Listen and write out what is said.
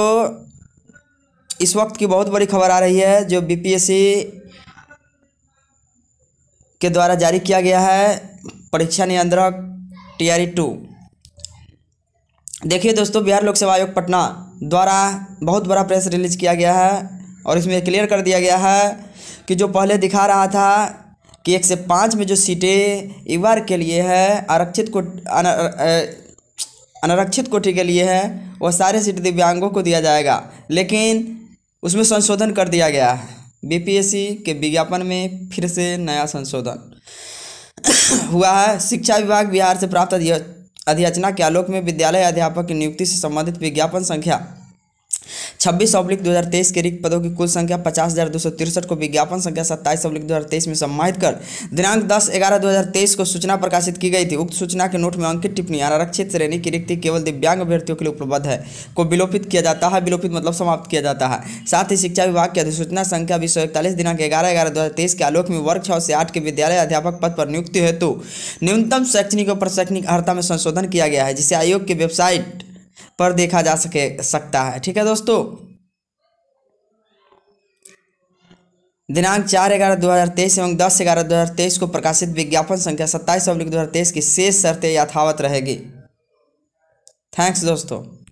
तो इस वक्त की बहुत बड़ी खबर आ रही है जो बीपीएससी के द्वारा जारी किया गया है परीक्षा नियंत्रक टीआरई टू e देखिए दोस्तों बिहार लोक सेवा आयोग पटना द्वारा बहुत बड़ा प्रेस रिलीज किया गया है और इसमें क्लियर कर दिया गया है कि जो पहले दिखा रहा था कि एक से पाँच में जो सीटें इस बार के लिए है आरक्षित को अनारक्षित कोटि के लिए है वह सारे सीट दिव्यांगों को दिया जाएगा लेकिन उसमें संशोधन कर दिया गया है बीपीएससी के विज्ञापन में फिर से नया संशोधन हुआ है शिक्षा विभाग बिहार से प्राप्त अधियाचना के आलोक में विद्यालय अध्यापक की नियुक्ति से संबंधित विज्ञापन संख्या छब्बीस अब्लिक दो के रिक्त पदों की कुल संख्या पचास को विज्ञापन संख्या सत्ताईस अब्लिक दो में सम्मानित कर दिनांक दस ग्यारह दो को सूचना प्रकाशित की गई थी उक्त सूचना के नोट में अंकित टिप्पणी आरक्षित श्रेणी की रिक्ति केवल दिव्यांग अभ्यर्थियों के लिए उपलब्ध है को विलोपित किया जाता है विलोपित मतलब समाप्त किया जाता है साथ ही शिक्षा विभाग की अधिसूचना संख्या बीस दिनांक ग्यारह ग्यारह दो के आलोक में वर्ग छः से आठ के विद्यालय अध्यापक पद पर नियुक्ति हेतु न्यूनतम शैक्षणिक और प्रशैक्षणिक अर्हता में संशोधन किया गया है जिसे आयोग की वेबसाइट पर देखा जा सके सकता है ठीक है दोस्तों दिनांक चार ग्यारह दो हज़ार तेईस एवं दस ग्यारह दो हज़ार तेईस को प्रकाशित विज्ञापन संख्या सत्ताईस अब्लिक दो हज़ार तेईस की शेष शर्तें यथावत रहेगी थैंक्स दोस्तों